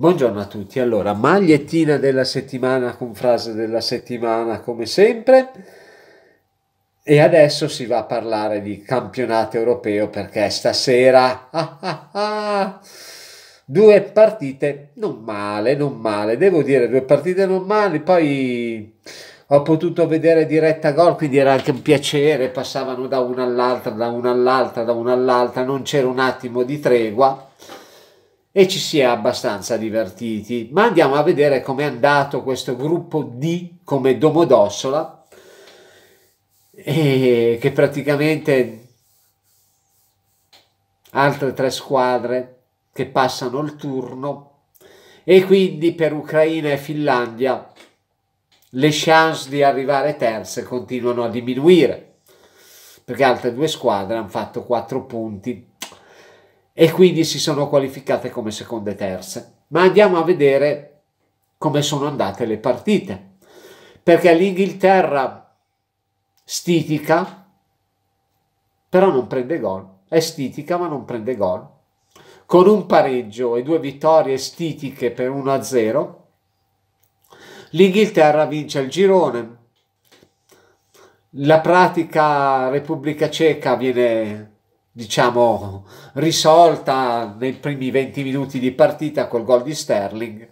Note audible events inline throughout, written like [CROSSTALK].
Buongiorno a tutti, allora magliettina della settimana con frase della settimana come sempre e adesso si va a parlare di campionato europeo perché stasera ah, ah, ah, due partite non male, non male, devo dire due partite non male, poi ho potuto vedere diretta gol, quindi era anche un piacere, passavano da una all'altra, da una all'altra, da una all'altra, non c'era un attimo di tregua e ci si è abbastanza divertiti. Ma andiamo a vedere com'è andato questo gruppo D come Domodossola, e che praticamente altre tre squadre che passano il turno e quindi per Ucraina e Finlandia le chance di arrivare terze continuano a diminuire perché altre due squadre hanno fatto quattro punti e quindi si sono qualificate come seconde e terze. Ma andiamo a vedere come sono andate le partite, perché l'Inghilterra stitica, però non prende gol, è stitica ma non prende gol. Con un pareggio e due vittorie stitiche per 1-0, l'Inghilterra vince il girone. La pratica Repubblica Ceca viene diciamo, risolta nei primi 20 minuti di partita col gol di Sterling.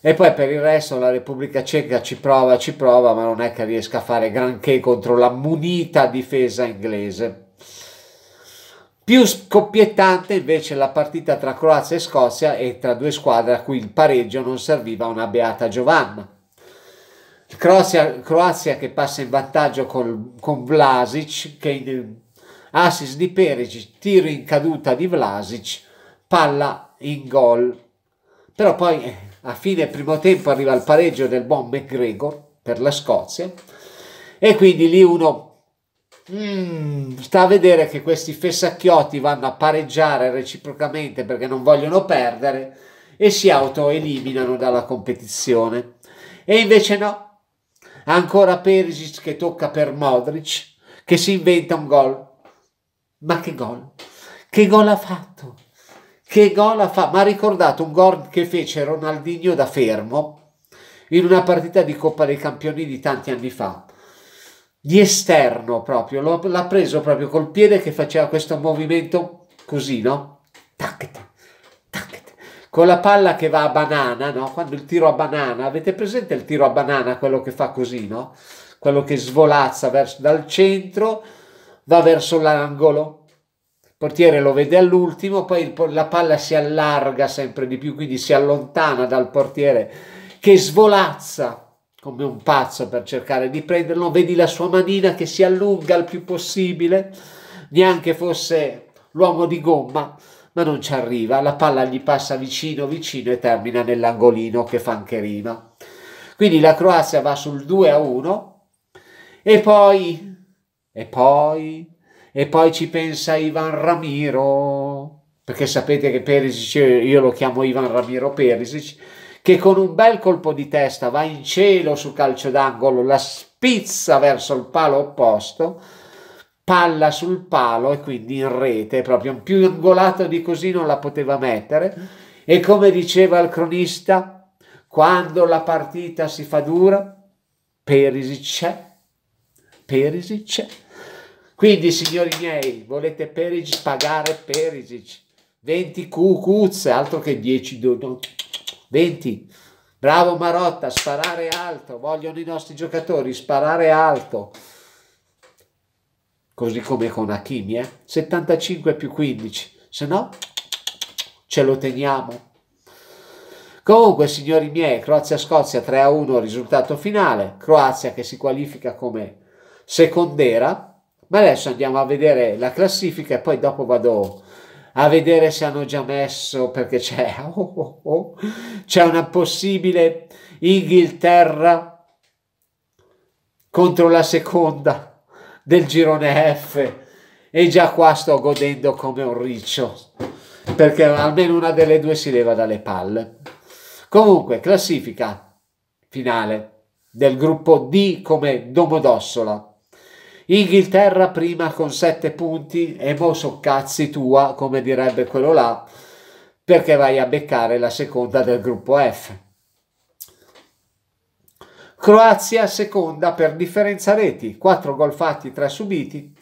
E poi per il resto la Repubblica Ceca ci prova, ci prova, ma non è che riesca a fare granché contro la munita difesa inglese. Più scoppiettante invece la partita tra Croazia e Scozia e tra due squadre a cui il pareggio non serviva una beata Giovanna. Croazia, Croazia che passa in vantaggio col, con Vlasic che in, assist di Perisic, tiro in caduta di Vlasic, palla in gol. Però poi eh, a fine primo tempo arriva il pareggio del buon McGregor per la Scozia e quindi lì uno Mm, sta a vedere che questi fessacchiotti vanno a pareggiare reciprocamente perché non vogliono perdere e si autoeliminano dalla competizione. E invece no, ancora Perisic che tocca per Modric che si inventa un gol. Ma che gol! Che gol ha fatto! Che gol ha fatto! Ma ha ricordato un gol che fece Ronaldinho da fermo in una partita di Coppa dei Campioni di tanti anni fa. Di esterno proprio, l'ha preso proprio col piede che faceva questo movimento così, no? Tac, tac, con la palla che va a banana, no? Quando il tiro a banana, avete presente il tiro a banana, quello che fa così, no? Quello che svolazza verso, dal centro va verso l'angolo, il portiere lo vede all'ultimo, poi la palla si allarga sempre di più, quindi si allontana dal portiere che svolazza come un pazzo per cercare di prenderlo, vedi la sua manina che si allunga il più possibile, neanche fosse l'uomo di gomma, ma non ci arriva, la palla gli passa vicino vicino e termina nell'angolino che fa anche rima. Quindi la Croazia va sul 2 a 1 e poi e poi? E poi ci pensa Ivan Ramiro, perché sapete che Perisic, io lo chiamo Ivan Ramiro Perisic, che con un bel colpo di testa va in cielo sul calcio d'angolo, la spizza verso il palo opposto, palla sul palo e quindi in rete, proprio un più angolato di così non la poteva mettere. E come diceva il cronista, quando la partita si fa dura, Perisic c'è, Perisic c'è. Quindi, signori miei, volete Perisic pagare Perisic 20 cucuzze, altro che 10, no, 20. Bravo Marotta, sparare alto, vogliono i nostri giocatori sparare alto. Così come con Hakimi, eh? 75 più 15, se no ce lo teniamo. Comunque, signori miei, Croazia-Scozia 3-1 risultato finale. Croazia che si qualifica come secondera ma adesso andiamo a vedere la classifica e poi dopo vado a vedere se hanno già messo perché c'è [LAUGHS] oh oh oh, c'è una possibile Inghilterra contro la seconda del girone F e già qua sto godendo come un riccio perché almeno una delle due si leva dalle palle comunque classifica finale del gruppo D come Domodossola Inghilterra prima con 7 punti e mo son cazzi tua, come direbbe quello là, perché vai a beccare la seconda del gruppo F. Croazia seconda per differenza reti, 4 gol fatti, 3 subiti.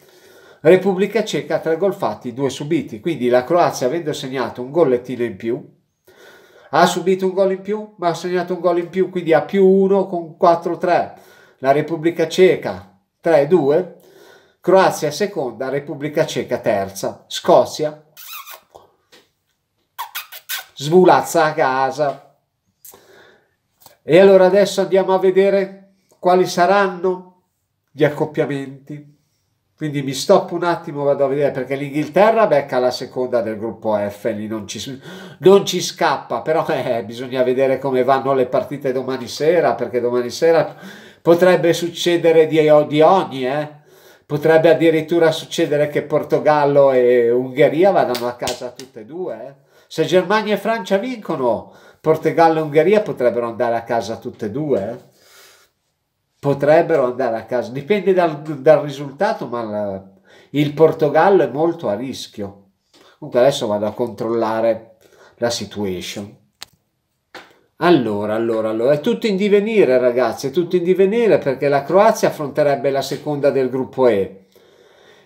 Repubblica Ceca 3 gol fatti, 2 subiti. Quindi la Croazia avendo segnato un gollettino in più, ha subito un gol in più, ma ha segnato un gol in più, quindi ha più 1 con 4-3. La Repubblica Ceca 3-2, Croazia seconda, Repubblica Ceca terza, Scozia svulazza a casa. E allora adesso andiamo a vedere quali saranno gli accoppiamenti. Quindi mi stoppo un attimo, vado a vedere perché l'Inghilterra becca la seconda del gruppo F, lì non ci, non ci scappa, però eh, bisogna vedere come vanno le partite domani sera, perché domani sera Potrebbe succedere di, di ogni, eh? Potrebbe addirittura succedere che Portogallo e Ungheria vadano a casa tutte e due. Eh? Se Germania e Francia vincono, Portogallo e Ungheria potrebbero andare a casa tutte e due. Eh. Potrebbero andare a casa, dipende dal, dal risultato, ma la, il Portogallo è molto a rischio. Comunque adesso vado a controllare la situation. Allora, allora, allora, è tutto in divenire ragazzi, è tutto in divenire perché la Croazia affronterebbe la seconda del gruppo E,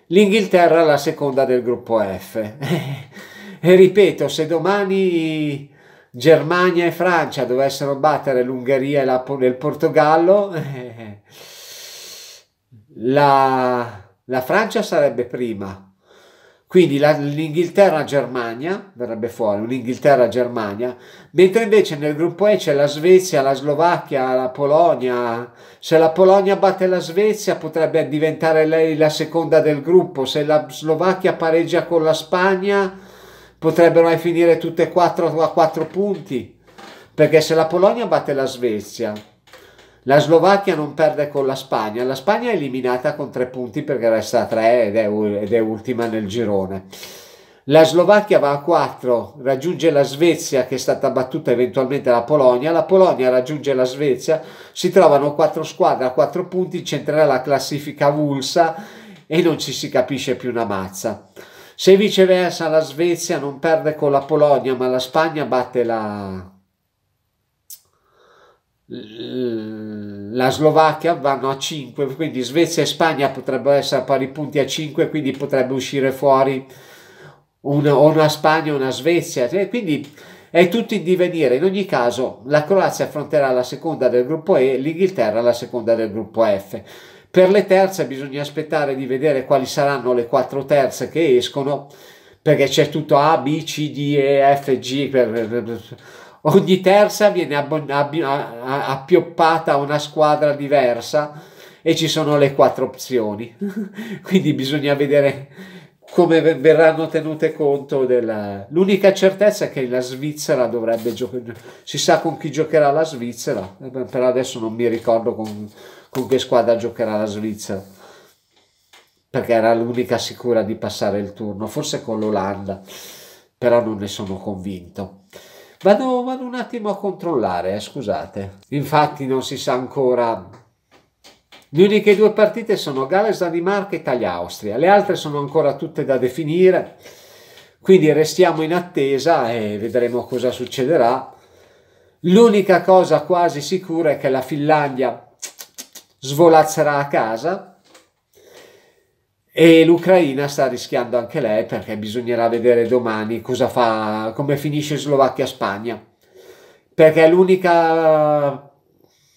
l'Inghilterra la seconda del gruppo F. [LAUGHS] e ripeto, se domani Germania e Francia dovessero battere l'Ungheria e, e il Portogallo, [LAUGHS] la, la Francia sarebbe prima, quindi l'Inghilterra-Germania verrebbe fuori, un'Inghilterra-Germania, mentre invece nel gruppo E c'è la Svezia, la Slovacchia, la Polonia. Se la Polonia batte la Svezia potrebbe diventare lei la seconda del gruppo, se la Slovacchia pareggia con la Spagna potrebbero finire tutte e quattro a quattro punti, perché se la Polonia batte la Svezia la Slovacchia non perde con la Spagna, la Spagna è eliminata con tre punti perché resta a tre ed è, ed è ultima nel girone. La Slovacchia va a 4, raggiunge la Svezia che è stata battuta eventualmente la Polonia, la Polonia raggiunge la Svezia, si trovano 4 squadre a 4 punti, centrerà la classifica vulsa e non ci si capisce più una mazza. Se viceversa la Svezia non perde con la Polonia, ma la Spagna batte la, la Slovacchia vanno a 5, quindi Svezia e Spagna potrebbero essere a pari punti a 5, quindi potrebbe uscire fuori una, una Spagna o una Svezia, quindi è tutto in divenire. In ogni caso la Croazia affronterà la seconda del gruppo E, l'Inghilterra la seconda del gruppo F. Per le terze bisogna aspettare di vedere quali saranno le quattro terze che escono, perché c'è tutto A, B, C, D, E, F, G. Per, per, per, ogni terza viene appioppata a una squadra diversa e ci sono le quattro opzioni. [LAUGHS] Quindi bisogna vedere come verranno tenute conto della... L'unica certezza è che la Svizzera dovrebbe giocare, si sa con chi giocherà la Svizzera, eh, per adesso non mi ricordo con, con che squadra giocherà la Svizzera, perché era l'unica sicura di passare il turno, forse con l'Olanda, però non ne sono convinto. Vado, vado un attimo a controllare, eh, scusate. Infatti non si sa ancora le uniche due partite sono Galles, Danimarca, e Italia, Austria. Le altre sono ancora tutte da definire, quindi restiamo in attesa e vedremo cosa succederà. L'unica cosa quasi sicura è che la Finlandia svolazzerà a casa e l'Ucraina sta rischiando anche lei perché bisognerà vedere domani cosa fa, come finisce Slovacchia-Spagna. Perché è l'unica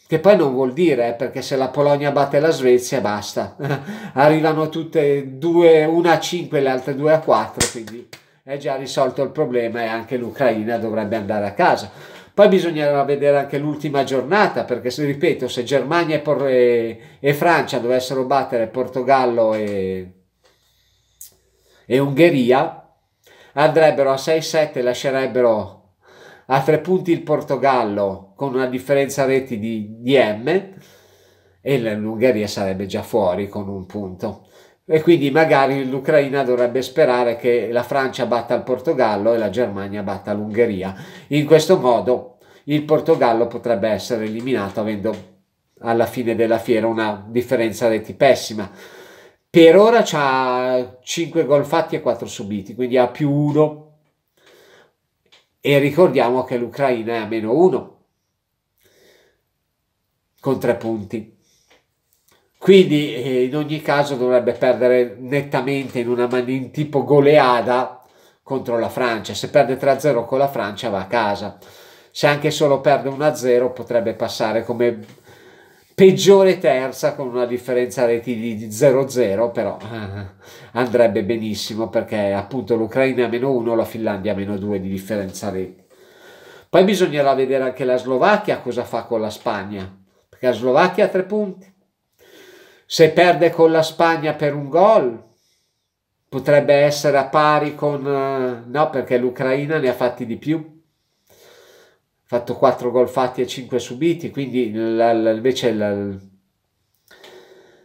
che poi non vuol dire, eh, perché se la Polonia batte la Svezia basta. [LAUGHS] Arrivano tutte e due, una a 5 e le altre due a 4, quindi è già risolto il problema e anche l'Ucraina dovrebbe andare a casa. Poi bisognerà vedere anche l'ultima giornata, perché se ripeto, se Germania e, Por e Francia dovessero battere Portogallo e, e Ungheria, andrebbero a 6-7 lascerebbero a tre punti il Portogallo con una differenza reti di, di M e l'Ungheria sarebbe già fuori con un punto e quindi magari l'Ucraina dovrebbe sperare che la Francia batta il Portogallo e la Germania batta l'Ungheria. In questo modo il Portogallo potrebbe essere eliminato avendo alla fine della fiera una differenza reti pessima. Per ora ha 5 gol fatti e 4 subiti, quindi ha più 1 e ricordiamo che l'Ucraina è a meno 1 con 3 punti. Quindi eh, in ogni caso dovrebbe perdere nettamente in una maniera tipo goleada contro la Francia. Se perde 3-0 con la Francia va a casa. Se anche solo perde 1-0 potrebbe passare come peggiore terza con una differenza reti di 0-0, però eh, andrebbe benissimo perché appunto l'Ucraina ha meno 1, la Finlandia ha meno 2 di differenza reti. Poi bisognerà vedere anche la Slovacchia cosa fa con la Spagna, perché la Slovacchia ha 3 punti, se perde con la Spagna per un gol, potrebbe essere a pari con... Eh, no, perché l'Ucraina ne ha fatti di più. Ha fatto 4 gol fatti e 5 subiti, quindi invece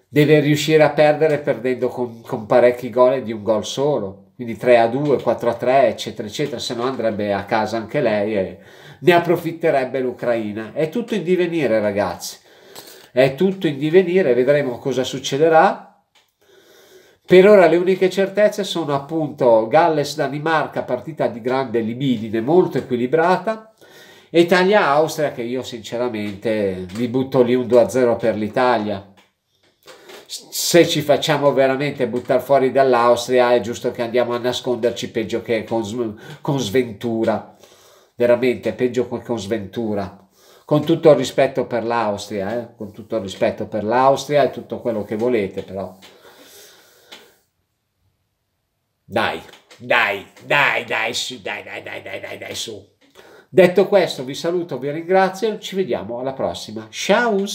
deve riuscire a perdere perdendo con, con parecchi gol e di un gol solo quindi 3 a 2, 4 a 3, eccetera, eccetera, se no andrebbe a casa anche lei e ne approfitterebbe l'Ucraina. È tutto in divenire, ragazzi è tutto in divenire, vedremo cosa succederà. Per ora le uniche certezze sono appunto Galles-Danimarca, partita di grande libidine, molto equilibrata, e Italia-Austria che io sinceramente mi butto lì un 2-0 per l'Italia. Se ci facciamo veramente buttare fuori dall'Austria è giusto che andiamo a nasconderci peggio che con, con sventura, veramente peggio che con sventura con tutto il rispetto per l'Austria, eh? con tutto il rispetto per l'Austria e tutto quello che volete, però. Dai, dai, dai, dai, su, dai, dai, dai, dai, dai, dai, su. Detto questo, vi saluto, vi ringrazio, ci vediamo alla prossima. Ciao!